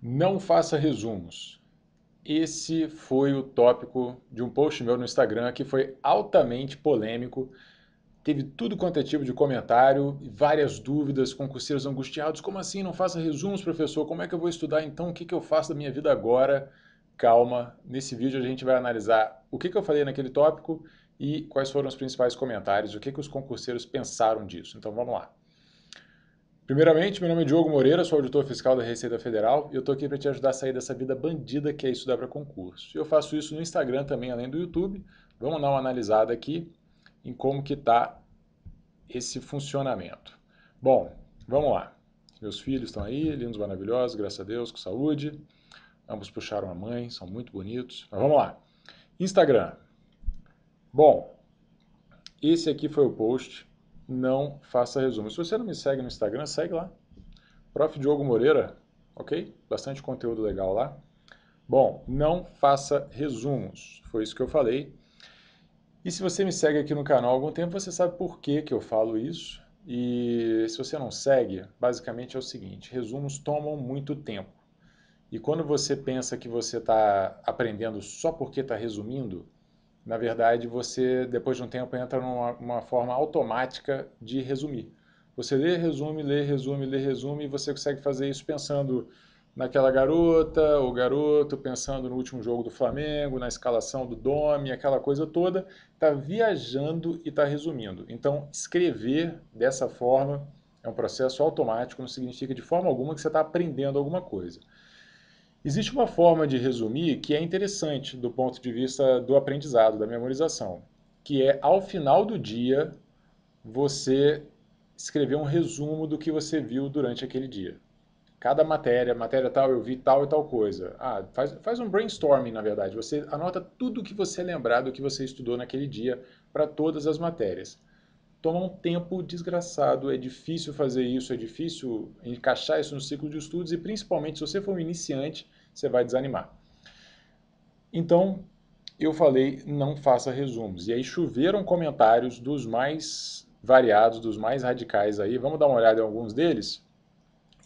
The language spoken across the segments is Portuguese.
Não faça resumos. Esse foi o tópico de um post meu no Instagram que foi altamente polêmico. Teve tudo quanto é tipo de comentário, várias dúvidas, concurseiros angustiados. Como assim? Não faça resumos, professor? Como é que eu vou estudar então? O que, que eu faço da minha vida agora? Calma, nesse vídeo a gente vai analisar o que, que eu falei naquele tópico e quais foram os principais comentários, o que, que os concurseiros pensaram disso. Então vamos lá. Primeiramente, meu nome é Diogo Moreira, sou auditor fiscal da Receita Federal e eu estou aqui para te ajudar a sair dessa vida bandida que é estudar para concurso. Eu faço isso no Instagram também, além do YouTube. Vamos dar uma analisada aqui em como que está esse funcionamento. Bom, vamos lá. Meus filhos estão aí, lindos, maravilhosos, graças a Deus, com saúde. Ambos puxaram a mãe, são muito bonitos. Mas vamos lá. Instagram. Bom, esse aqui foi o post não faça resumo. Se você não me segue no Instagram, segue lá. Prof. Diogo Moreira, ok? Bastante conteúdo legal lá. Bom, não faça resumos. Foi isso que eu falei. E se você me segue aqui no canal há algum tempo, você sabe por que, que eu falo isso. E se você não segue, basicamente é o seguinte: resumos tomam muito tempo. E quando você pensa que você está aprendendo só porque está resumindo, na verdade, você, depois de um tempo, entra numa forma automática de resumir. Você lê, resume, lê, resume, lê, resume, e você consegue fazer isso pensando naquela garota ou garoto, pensando no último jogo do Flamengo, na escalação do Domi, aquela coisa toda, está viajando e está resumindo. Então, escrever dessa forma é um processo automático, não significa de forma alguma que você está aprendendo alguma coisa. Existe uma forma de resumir que é interessante do ponto de vista do aprendizado, da memorização, que é ao final do dia você escrever um resumo do que você viu durante aquele dia. Cada matéria, matéria tal, eu vi tal e tal coisa. Ah, faz, faz um brainstorming, na verdade. Você anota tudo o que você lembrar do que você estudou naquele dia para todas as matérias toma um tempo desgraçado, é difícil fazer isso, é difícil encaixar isso no ciclo de estudos e principalmente se você for um iniciante, você vai desanimar. Então, eu falei não faça resumos. E aí choveram comentários dos mais variados, dos mais radicais aí. Vamos dar uma olhada em alguns deles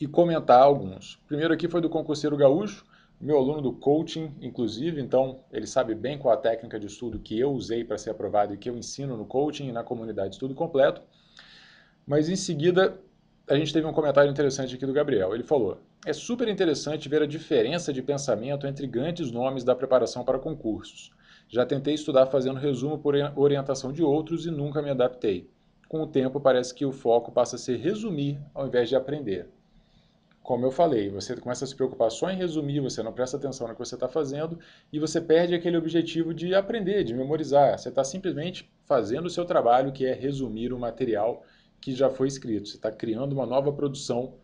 e comentar alguns. O primeiro aqui foi do concurseiro gaúcho, meu aluno do coaching, inclusive, então ele sabe bem qual a técnica de estudo que eu usei para ser aprovado e que eu ensino no coaching e na comunidade de estudo completo. Mas em seguida, a gente teve um comentário interessante aqui do Gabriel. Ele falou: "É super interessante ver a diferença de pensamento entre grandes nomes da preparação para concursos. Já tentei estudar fazendo resumo por orientação de outros e nunca me adaptei. Com o tempo, parece que o foco passa a ser resumir ao invés de aprender." como eu falei, você começa a se preocupar só em resumir, você não presta atenção no que você está fazendo e você perde aquele objetivo de aprender, de memorizar. Você está simplesmente fazendo o seu trabalho, que é resumir o material que já foi escrito. Você está criando uma nova produção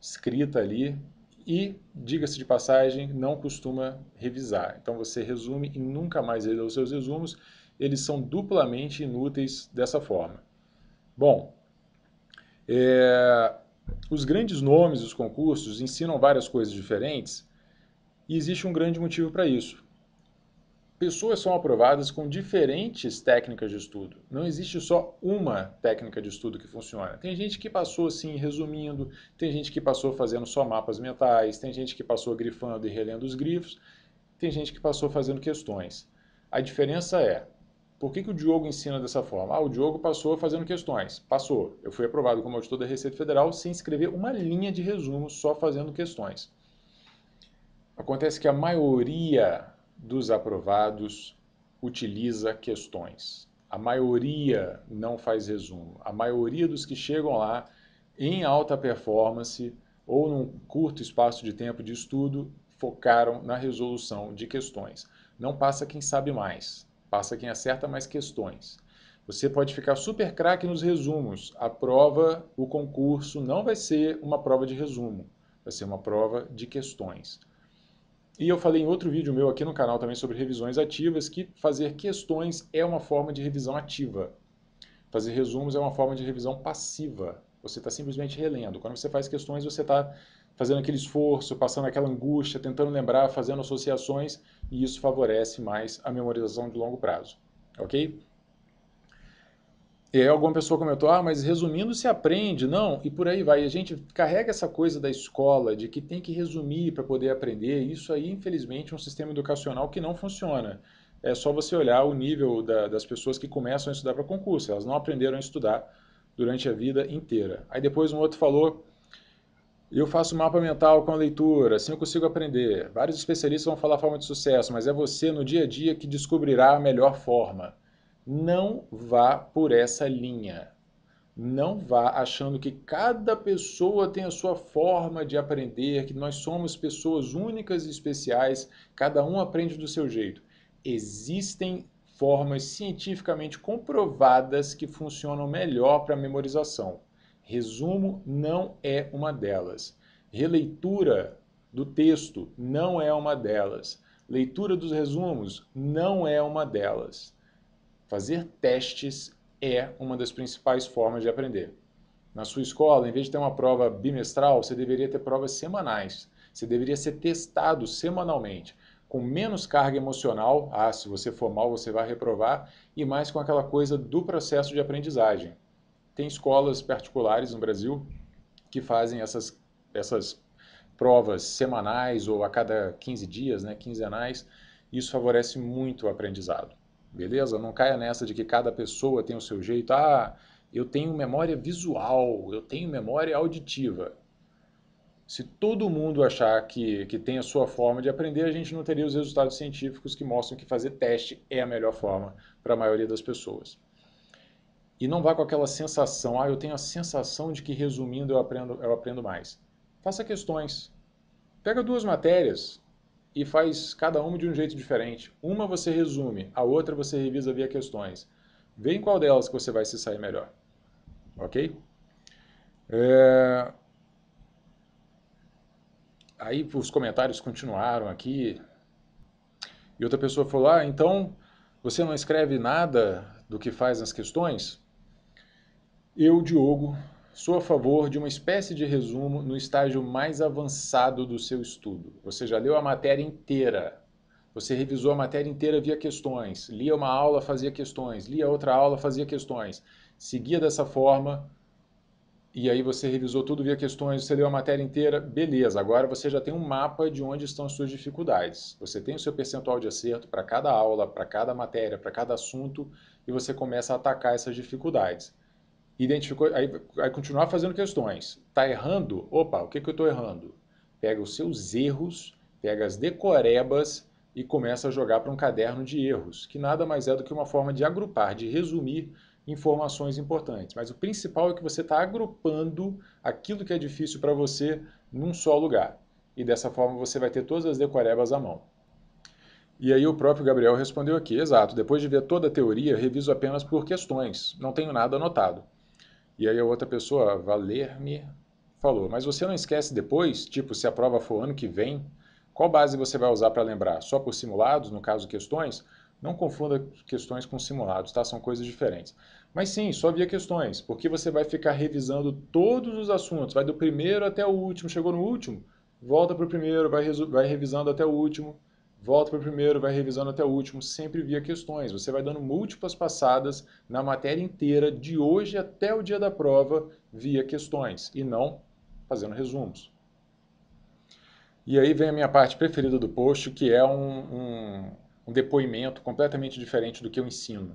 escrita ali e, diga-se de passagem, não costuma revisar. Então você resume e nunca mais lê os seus resumos. Eles são duplamente inúteis dessa forma. Bom, é, os grandes nomes dos concursos ensinam várias coisas diferentes e existe um grande motivo para isso. Pessoas são aprovadas com diferentes técnicas de estudo. Não existe só uma técnica de estudo que funciona. Tem gente que passou assim resumindo, tem gente que passou fazendo só mapas mentais, tem gente que passou grifando e relendo os grifos, tem gente que passou fazendo questões. A diferença é por que, que o Diogo ensina dessa forma? Ah, o Diogo passou fazendo questões. Passou. Eu fui aprovado como auditor da Receita Federal sem escrever uma linha de resumo, só fazendo questões. Acontece que a maioria dos aprovados utiliza questões. A maioria não faz resumo. A maioria dos que chegam lá em alta performance ou num curto espaço de tempo de estudo focaram na resolução de questões. Não passa quem sabe mais. Passa quem acerta mais questões. Você pode ficar super craque nos resumos. A prova, o concurso, não vai ser uma prova de resumo. Vai ser uma prova de questões. E eu falei em outro vídeo meu aqui no canal também sobre revisões ativas, que fazer questões é uma forma de revisão ativa. Fazer resumos é uma forma de revisão passiva. Você está simplesmente relendo. Quando você faz questões, você está fazendo aquele esforço, passando aquela angústia, tentando lembrar, fazendo associações, e isso favorece mais a memorização de longo prazo, ok? E é, aí alguma pessoa comentou, ah, mas resumindo se aprende, não, e por aí vai. A gente carrega essa coisa da escola, de que tem que resumir para poder aprender, isso aí, infelizmente, é um sistema educacional que não funciona. É só você olhar o nível da, das pessoas que começam a estudar para concurso, elas não aprenderam a estudar durante a vida inteira. Aí depois um outro falou, eu faço mapa mental com a leitura, assim eu consigo aprender. Vários especialistas vão falar forma de sucesso, mas é você no dia a dia que descobrirá a melhor forma. Não vá por essa linha. Não vá achando que cada pessoa tem a sua forma de aprender, que nós somos pessoas únicas e especiais, cada um aprende do seu jeito. Existem formas cientificamente comprovadas que funcionam melhor para a memorização. Resumo não é uma delas. Releitura do texto não é uma delas. Leitura dos resumos não é uma delas. Fazer testes é uma das principais formas de aprender. Na sua escola, em vez de ter uma prova bimestral, você deveria ter provas semanais. Você deveria ser testado semanalmente, com menos carga emocional, ah, se você for mal você vai reprovar, e mais com aquela coisa do processo de aprendizagem. Tem escolas particulares no Brasil que fazem essas, essas provas semanais ou a cada 15 dias, né, quinzenais. Isso favorece muito o aprendizado. Beleza? Não caia nessa de que cada pessoa tem o seu jeito. Ah, eu tenho memória visual, eu tenho memória auditiva. Se todo mundo achar que, que tem a sua forma de aprender, a gente não teria os resultados científicos que mostram que fazer teste é a melhor forma para a maioria das pessoas e não vá com aquela sensação, ah, eu tenho a sensação de que resumindo eu aprendo, eu aprendo mais. Faça questões. Pega duas matérias e faz cada uma de um jeito diferente. Uma você resume, a outra você revisa via questões. Vê em qual delas que você vai se sair melhor. Ok? É... Aí os comentários continuaram aqui. E outra pessoa falou, ah, então você não escreve nada do que faz nas questões? Eu, Diogo, sou a favor de uma espécie de resumo no estágio mais avançado do seu estudo. Você já leu a matéria inteira, você revisou a matéria inteira via questões, lia uma aula, fazia questões, lia outra aula, fazia questões, seguia dessa forma. E aí você revisou tudo via questões, você leu a matéria inteira, beleza. Agora você já tem um mapa de onde estão as suas dificuldades. Você tem o seu percentual de acerto para cada aula, para cada matéria, para cada assunto, e você começa a atacar essas dificuldades identificou, aí, vai continuar fazendo questões. Está errando? Opa, o que, que eu estou errando? Pega os seus erros, pega as decorebas e começa a jogar para um caderno de erros, que nada mais é do que uma forma de agrupar, de resumir informações importantes. Mas o principal é que você está agrupando aquilo que é difícil para você num só lugar. E dessa forma você vai ter todas as decorebas à mão. E aí o próprio Gabriel respondeu aqui, exato, depois de ver toda a teoria, reviso apenas por questões, não tenho nada anotado. E aí a outra pessoa, Valer-me, falou: Mas você não esquece depois? Tipo, se a prova for ano que vem, qual base você vai usar para lembrar? Só por simulados, no caso questões? Não confunda questões com simulados, tá? São coisas diferentes. Mas sim, só via questões, porque você vai ficar revisando todos os assuntos, vai do primeiro até o último, chegou no último, volta para o primeiro, vai, vai revisando até o último volta para o primeiro, vai revisando até o último, sempre via questões. Você vai dando múltiplas passadas na matéria inteira, de hoje até o dia da prova, via questões, e não fazendo resumos. E aí vem a minha parte preferida do post, que é um, um, um depoimento completamente diferente do que eu ensino.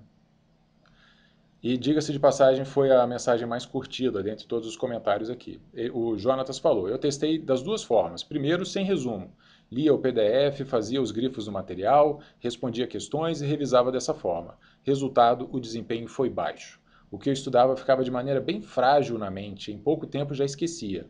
E diga-se de passagem, foi a mensagem mais curtida dentre todos os comentários aqui. O Jonatas falou: Eu testei das duas formas. Primeiro, sem resumo. Lia o PDF, fazia os grifos do material, respondia questões e revisava dessa forma. Resultado: o desempenho foi baixo. O que eu estudava ficava de maneira bem frágil na mente, em pouco tempo já esquecia.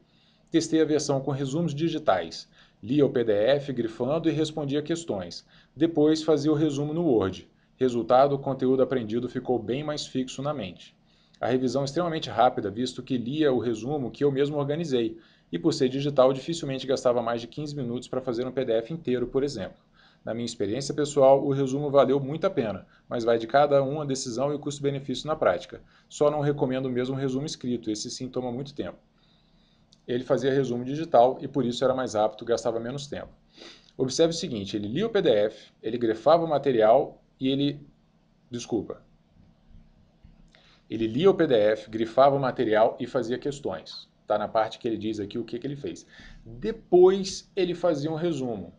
Testei a versão com resumos digitais. Lia o PDF grifando e respondia questões. Depois fazia o resumo no Word. Resultado: o conteúdo aprendido ficou bem mais fixo na mente. A revisão extremamente rápida, visto que lia o resumo que eu mesmo organizei, e por ser digital, dificilmente gastava mais de 15 minutos para fazer um PDF inteiro, por exemplo. Na minha experiência pessoal, o resumo valeu muito a pena, mas vai de cada um a decisão e o custo-benefício na prática. Só não recomendo mesmo um resumo escrito, esse sim toma muito tempo. Ele fazia resumo digital e por isso era mais rápido, gastava menos tempo. Observe o seguinte, ele lia o PDF, ele grefava o material e ele... Desculpa. Ele lia o PDF, grifava o material e fazia questões. Está na parte que ele diz aqui o que, que ele fez. Depois ele fazia um resumo.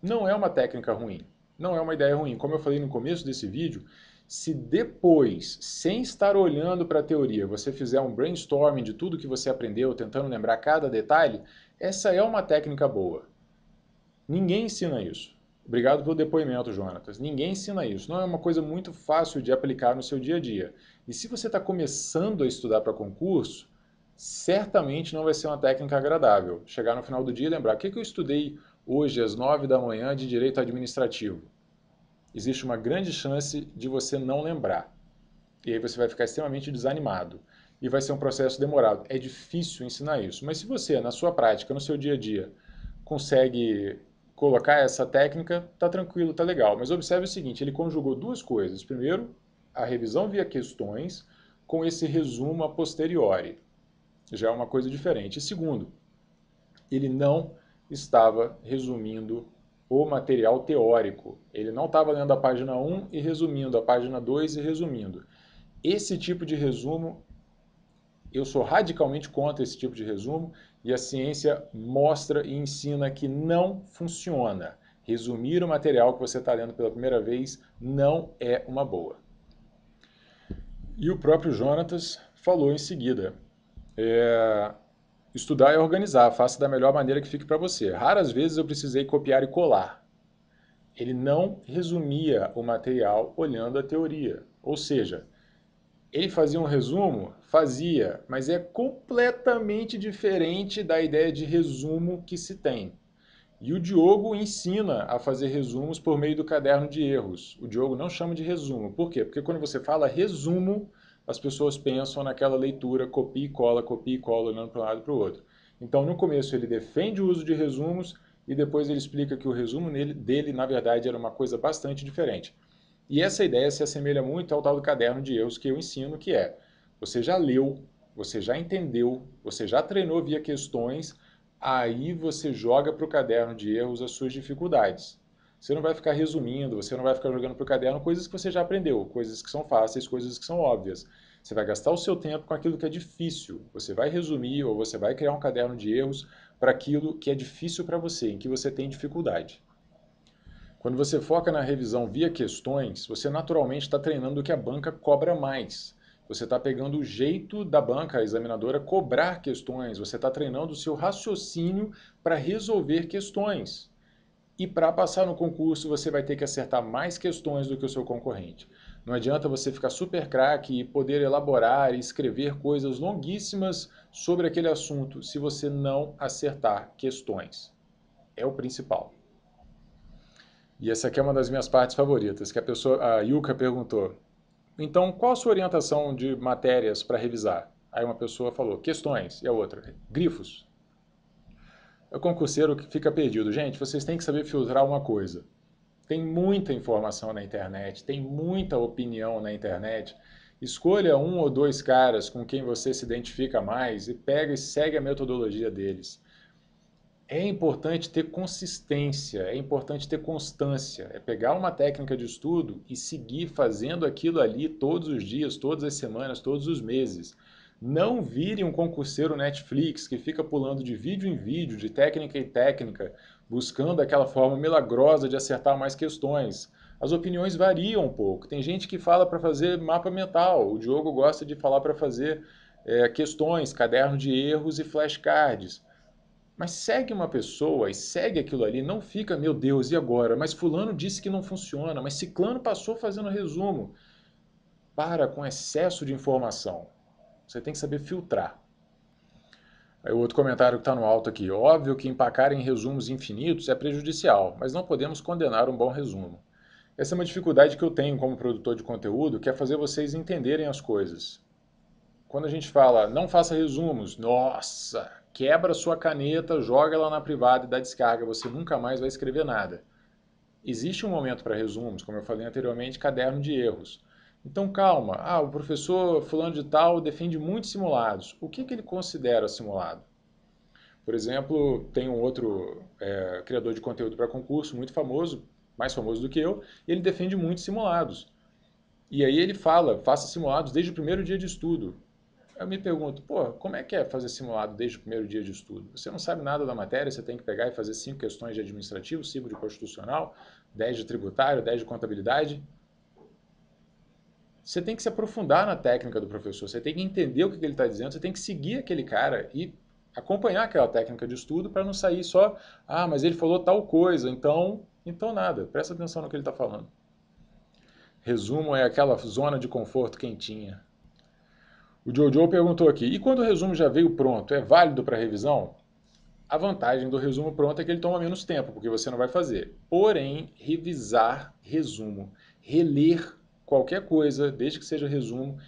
Não é uma técnica ruim, não é uma ideia ruim. Como eu falei no começo desse vídeo, se depois, sem estar olhando para a teoria, você fizer um brainstorming de tudo que você aprendeu, tentando lembrar cada detalhe, essa é uma técnica boa. Ninguém ensina isso. Obrigado pelo depoimento, Jonatas. Ninguém ensina isso. Não é uma coisa muito fácil de aplicar no seu dia a dia. E se você está começando a estudar para concurso, certamente não vai ser uma técnica agradável. Chegar no final do dia e lembrar: o que, que eu estudei hoje às 9 da manhã de direito administrativo? Existe uma grande chance de você não lembrar. E aí você vai ficar extremamente desanimado. E vai ser um processo demorado. É difícil ensinar isso. Mas se você, na sua prática, no seu dia a dia, consegue colocar essa técnica, tá tranquilo, tá legal. Mas observe o seguinte: ele conjugou duas coisas. Primeiro, a revisão via questões com esse resumo a posteriori. Já é uma coisa diferente. E segundo, ele não estava resumindo o material teórico. Ele não estava lendo a página 1 e resumindo, a página 2 e resumindo. Esse tipo de resumo, eu sou radicalmente contra esse tipo de resumo e a ciência mostra e ensina que não funciona. Resumir o material que você está lendo pela primeira vez não é uma boa. E o próprio Jonatas falou em seguida: é, estudar é organizar, faça da melhor maneira que fique para você. Raras vezes eu precisei copiar e colar. Ele não resumia o material olhando a teoria. Ou seja, ele fazia um resumo? Fazia, mas é completamente diferente da ideia de resumo que se tem. E o Diogo ensina a fazer resumos por meio do caderno de erros. O Diogo não chama de resumo. Por quê? Porque quando você fala resumo, as pessoas pensam naquela leitura, copia e cola, copia e cola, olhando para um lado e para o outro. Então, no começo, ele defende o uso de resumos e depois ele explica que o resumo nele, dele, na verdade, era uma coisa bastante diferente. E essa ideia se assemelha muito ao tal do caderno de erros que eu ensino, que é, você já leu, você já entendeu, você já treinou via questões, aí você joga para o caderno de erros as suas dificuldades. Você não vai ficar resumindo, você não vai ficar jogando para o caderno coisas que você já aprendeu, coisas que são fáceis, coisas que são óbvias. Você vai gastar o seu tempo com aquilo que é difícil. Você vai resumir ou você vai criar um caderno de erros para aquilo que é difícil para você, em que você tem dificuldade. Quando você foca na revisão via questões, você naturalmente está treinando o que a banca cobra mais. Você está pegando o jeito da banca a examinadora cobrar questões, você está treinando o seu raciocínio para resolver questões. E para passar no concurso, você vai ter que acertar mais questões do que o seu concorrente. Não adianta você ficar super craque e poder elaborar e escrever coisas longuíssimas sobre aquele assunto se você não acertar questões. É o principal. E essa aqui é uma das minhas partes favoritas, que a pessoa, a Yuka perguntou: "Então, qual a sua orientação de matérias para revisar?" Aí uma pessoa falou: "Questões", e a outra: "Grifos" é o concurseiro que fica perdido. Gente, vocês têm que saber filtrar uma coisa. Tem muita informação na internet, tem muita opinião na internet. Escolha um ou dois caras com quem você se identifica mais e pega e segue a metodologia deles. É importante ter consistência, é importante ter constância, é pegar uma técnica de estudo e seguir fazendo aquilo ali todos os dias, todas as semanas, todos os meses. Não vire um concurseiro Netflix que fica pulando de vídeo em vídeo, de técnica em técnica, buscando aquela forma milagrosa de acertar mais questões. As opiniões variam um pouco. Tem gente que fala para fazer mapa mental, o Diogo gosta de falar para fazer é, questões, caderno de erros e flashcards. Mas segue uma pessoa e segue aquilo ali, não fica, meu Deus, e agora? Mas Fulano disse que não funciona, mas Ciclano passou fazendo resumo. Para com excesso de informação. Você tem que saber filtrar. Aí o outro comentário que está no alto aqui. Óbvio que empacar em resumos infinitos é prejudicial, mas não podemos condenar um bom resumo. Essa é uma dificuldade que eu tenho como produtor de conteúdo, que é fazer vocês entenderem as coisas. Quando a gente fala, não faça resumos, nossa, quebra sua caneta, joga ela na privada e dá descarga, você nunca mais vai escrever nada. Existe um momento para resumos, como eu falei anteriormente, caderno de erros. Então, calma. Ah, o professor fulano de tal defende muitos simulados. O que, que ele considera simulado? Por exemplo, tem um outro é, criador de conteúdo para concurso muito famoso, mais famoso do que eu, e ele defende muitos simulados. E aí ele fala, faça simulados desde o primeiro dia de estudo. Eu me pergunto, pô, como é que é fazer simulado desde o primeiro dia de estudo? Você não sabe nada da matéria, você tem que pegar e fazer cinco questões de administrativo, cinco de constitucional, dez de tributário, dez de contabilidade você tem que se aprofundar na técnica do professor, você tem que entender o que ele está dizendo, você tem que seguir aquele cara e acompanhar aquela técnica de estudo para não sair só, ah, mas ele falou tal coisa, então, então nada, presta atenção no que ele está falando. Resumo é aquela zona de conforto quentinha. O Jojo perguntou aqui, e quando o resumo já veio pronto, é válido para revisão? A vantagem do resumo pronto é que ele toma menos tempo, porque você não vai fazer. Porém, revisar resumo, reler qualquer coisa, desde que seja resumo,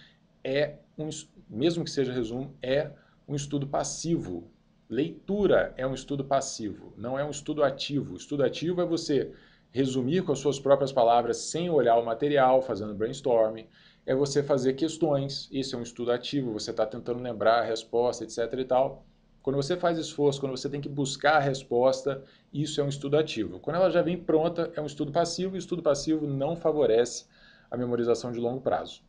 é um, mesmo que seja resumo, é um estudo passivo. Leitura é um estudo passivo, não é um estudo ativo. O estudo ativo é você resumir com as suas próprias palavras sem olhar o material, fazendo brainstorming. É você fazer questões, isso é um estudo ativo, você está tentando lembrar a resposta, etc. e tal. Quando você faz esforço, quando você tem que buscar a resposta, isso é um estudo ativo. Quando ela já vem pronta, é um estudo passivo, e estudo passivo não favorece a memorização de longo prazo.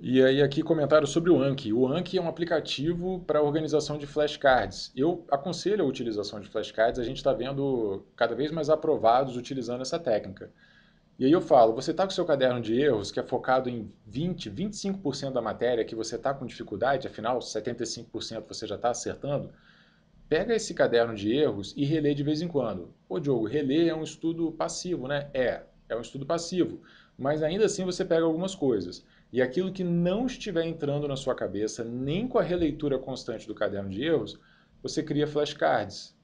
E aí aqui comentário sobre o Anki. O Anki é um aplicativo para organização de flashcards. Eu aconselho a utilização de flashcards, a gente está vendo cada vez mais aprovados utilizando essa técnica. E aí eu falo, você está com seu caderno de erros, que é focado em 20, 25% da matéria que você está com dificuldade, afinal 75% você já está acertando, pega esse caderno de erros e relê de vez em quando. Ô Diogo, relê é um estudo passivo, né? É, é um estudo passivo mas ainda assim você pega algumas coisas. E aquilo que não estiver entrando na sua cabeça, nem com a releitura constante do caderno de erros, você cria flashcards.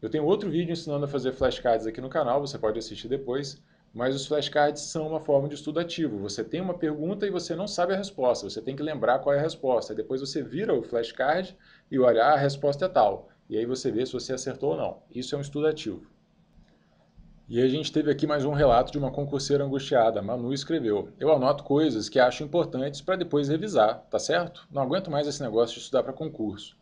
Eu tenho outro vídeo ensinando a fazer flashcards aqui no canal, você pode assistir depois, mas os flashcards são uma forma de estudo ativo. Você tem uma pergunta e você não sabe a resposta, você tem que lembrar qual é a resposta. Depois você vira o flashcard e olha, ah, a resposta é tal. E aí você vê se você acertou ou não. Isso é um estudo ativo. E a gente teve aqui mais um relato de uma concurseira angustiada. Manu escreveu: Eu anoto coisas que acho importantes para depois revisar, tá certo? Não aguento mais esse negócio de estudar para concurso.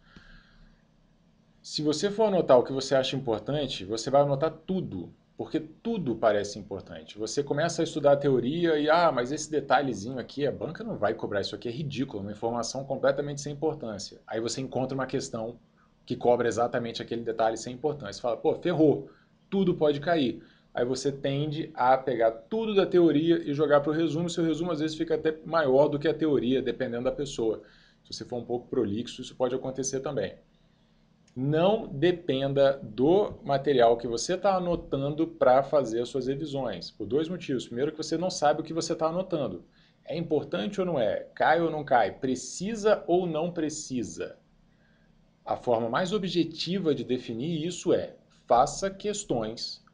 Se você for anotar o que você acha importante, você vai anotar tudo, porque tudo parece importante. Você começa a estudar a teoria e, ah, mas esse detalhezinho aqui, a banca não vai cobrar, isso aqui é ridículo, uma informação completamente sem importância. Aí você encontra uma questão que cobra exatamente aquele detalhe sem importância. Você fala, pô, ferrou, tudo pode cair aí você tende a pegar tudo da teoria e jogar para o resumo. Seu resumo às vezes fica até maior do que a teoria, dependendo da pessoa. Se você for um pouco prolixo, isso pode acontecer também. Não dependa do material que você está anotando para fazer as suas revisões, por dois motivos. Primeiro, que você não sabe o que você está anotando. É importante ou não é? Cai ou não cai? Precisa ou não precisa? A forma mais objetiva de definir isso é: faça questões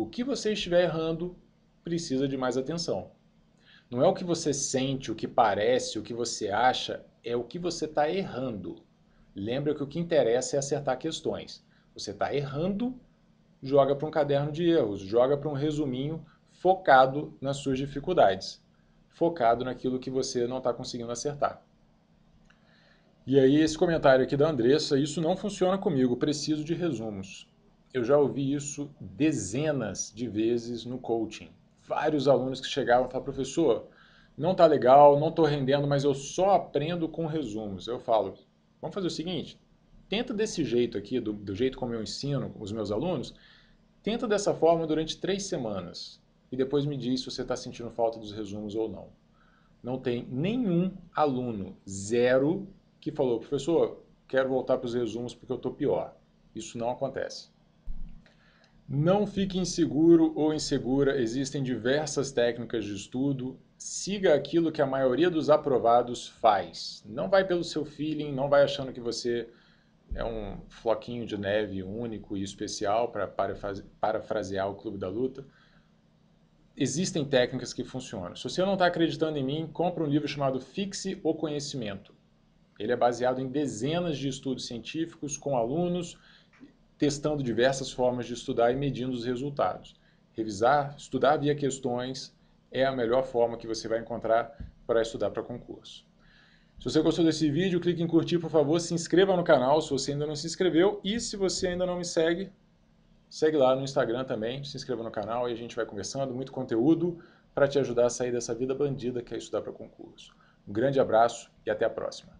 o que você estiver errando precisa de mais atenção. Não é o que você sente, o que parece, o que você acha, é o que você está errando. Lembra que o que interessa é acertar questões. Você está errando, joga para um caderno de erros, joga para um resuminho focado nas suas dificuldades, focado naquilo que você não está conseguindo acertar. E aí, esse comentário aqui da Andressa, isso não funciona comigo, preciso de resumos eu já ouvi isso dezenas de vezes no coaching. Vários alunos que chegavam e falavam, professor, não tá legal, não estou rendendo, mas eu só aprendo com resumos. Eu falo, vamos fazer o seguinte, tenta desse jeito aqui, do, do jeito como eu ensino os meus alunos, tenta dessa forma durante três semanas e depois me diz se você está sentindo falta dos resumos ou não. Não tem nenhum aluno, zero, que falou, professor, quero voltar para os resumos porque eu estou pior. Isso não acontece. Não fique inseguro ou insegura, existem diversas técnicas de estudo. Siga aquilo que a maioria dos aprovados faz. Não vai pelo seu feeling, não vai achando que você é um floquinho de neve único e especial para parafrasear o Clube da Luta. Existem técnicas que funcionam. Se você não está acreditando em mim, compre um livro chamado Fixe o Conhecimento. Ele é baseado em dezenas de estudos científicos com alunos testando diversas formas de estudar e medindo os resultados. Revisar, estudar via questões é a melhor forma que você vai encontrar para estudar para concurso. Se você gostou desse vídeo, clique em curtir, por favor, se inscreva no canal se você ainda não se inscreveu e se você ainda não me segue, segue lá no Instagram também, se inscreva no canal e a gente vai conversando, muito conteúdo para te ajudar a sair dessa vida bandida que é estudar para concurso. Um grande abraço e até a próxima.